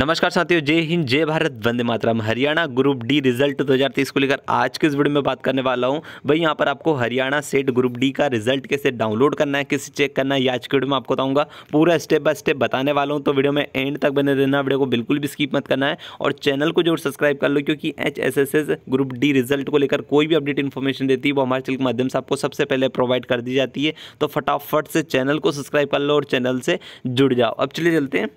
नमस्कार साथियों जय हिंद जय भारत वंदे मातरम हरियाणा ग्रुप डी रिजल्ट 2023 को लेकर आज के इस वीडियो में बात करने वाला हूं भाई यहां पर आपको हरियाणा सेट ग्रुप डी का रिजल्ट कैसे डाउनलोड करना है कैसे चेक करना है आज के वीडियो में आपको बताऊंगा पूरा स्टेप बाय स्टेप बताने वाला हूं तो वीडियो में एंड तक बने देना वीडियो को बिल्कुल भी स्कीप मत करना है और चैनल को जरूर सब्सक्राइब कर लो क्योंकि एच ग्रुप डी रिजल्ट को लेकर कोई भी अपडेट इन्फॉर्मेशन देती है वो हमारे चैनल के माध्यम से आपको सबसे पहले प्रोवाइड कर दी जाती है तो फटाफट से चैनल को सब्सक्राइब कर लो और चैनल से जुड़ जाओ अब चलिए चलते हैं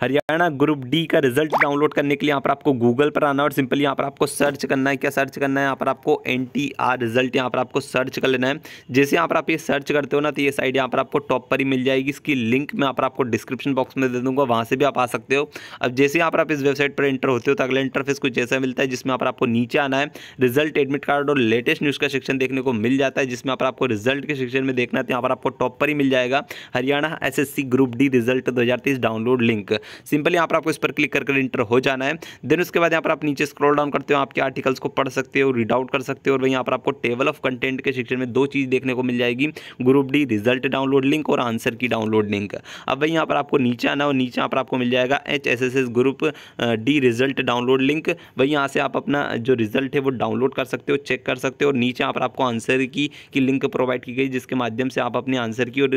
हरियाणा ग्रुप डी का रिजल्ट डाउनलोड करने के लिए यहाँ पर आपको गूगल पर आना है और सिंपली यहाँ पर आपको सर्च करना है क्या सर्च करना है यहाँ पर आपको एन टी आर रिजल्ट यहाँ पर आपको सर्च कर लेना है जैसे यहाँ पर आप ये सर्च करते हो ना तो ये साइड यहाँ पर आपको टॉप पर ही मिल जाएगी इसकी लिंक मैं यहाँ पर आपको डिस्क्रिप्शन बॉक्स में दे दूँगा वहाँ से भी आप आ सकते हो अब जैसे यहाँ पर आप इस वेबसाइट पर एंटर होते हो तो अगला इंटरफेस कुछ ऐसा मिलता है जिसमें यहाँ पर आपको नीचे आना है रिजल्ट एडमिट कार्ड और लेटेस्ट न्यूज़ का सेक्शन देखने को मिल जाता है जिसमें यहाँ पर आपको रिजल्ट के सेक्शन में देखना है तो यहाँ पर आपको टॉप पर ही मिल जाएगा Haryana S group D result दो डाउनलोड लिंक सिंपल यहाँ पर आपको इस पर क्लिक करके इंटर हो जाना है देन उसके बाद यहाँ पर आप नीचे स्क्रॉल डाउन करते हो आपके आर्टिकल्स को पढ़ सकते हो रीड आउट कर सकते हो और यहाँ पर आपको टेबल ऑफ कंटेंट के सेक्शन में दो चीज़ देखने को मिल जाएगी group D result download link और आंसर की डाउनलोड लिंक अब भाई यहाँ पर आपको नीचे आना और नीचे यहाँ पर आपको मिल जाएगा H S S S group D result download link वही यहाँ से आप अपना जो रिजल्ट है वो डाउनलोड कर सकते हो चेक कर सकते हो और नीचे यहाँ पर आपको आंसर की की लिंक प्रोवाइड की गई जिसके माध्यम से आप अपने आंसर की और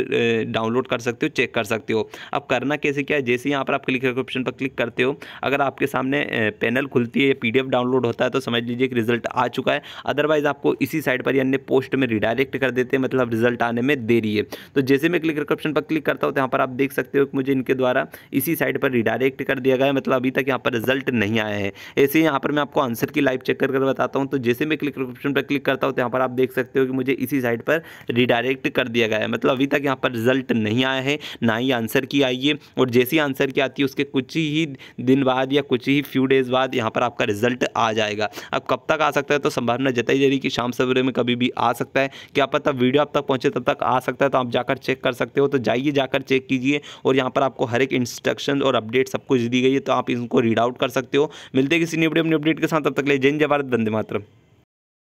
डाउनलोड कर सकते हो चेक कर सकते हो अब करना कैसे क्या है जैसे यहाँ पर आपके लिखे हुए ऑप्शन पर क्लिक करते हो अगर आपके सामने पैनल खुलती है या पी डाउनलोड होता है तो समझ लीजिए कि रिजल्ट आ चुका है अदरवाइज आपको इसी साइड पर अन्य पोस्ट में रिडायरेक्ट कर देते हैं मतलब रिजल्ट आने में देरी है तो जैसे मैं क्लिक ऑप्शन पर क्लिक करता हूँ तो यहाँ पर आप देख सकते हो कि मुझे इनके द्वारा इसी साइड पर रिडायरेक्ट कर दिया गया है मतलब अभी तक यहाँ पर रिजल्ट नहीं आया है ऐसे यहाँ पर मैं आपको आंसर की लाइव चेक कर बताता हूँ तो जैसे मैं क्लिक ऑप्शन पर क्लिक करता हूँ तो यहाँ पर आप देख सकते हो कि मुझे इसी साइड पर रिडायरेक्ट कर दिया गया है मतलब अभी तक यहाँ पर रिजल्ट नहीं आया है ना ही आंसर की आई है और जैसी आंसर की जाती है उसके कुछ ही दिन बाद या कुछ ही फ्यू डेज़ बाद यहाँ पर आपका रिजल्ट आ जाएगा अब कब तक आ सकता है तो संभावना जताई जा रही कि शाम सवेरे में कभी भी आ सकता है क्या पता वीडियो आप तक पहुँचे तब तक आ सकता है तो आप जाकर चेक कर सकते हो तो जाइए जाकर चेक कीजिए और यहाँ पर आपको हर एक इंस्ट्रक्शन और अपडेट सब कुछ दी गई है तो आप इनको रीड आउट कर सकते हो मिलते किसी न्यू अपडेट के साथ तब तक ले जैन जवाब वंदे मात्र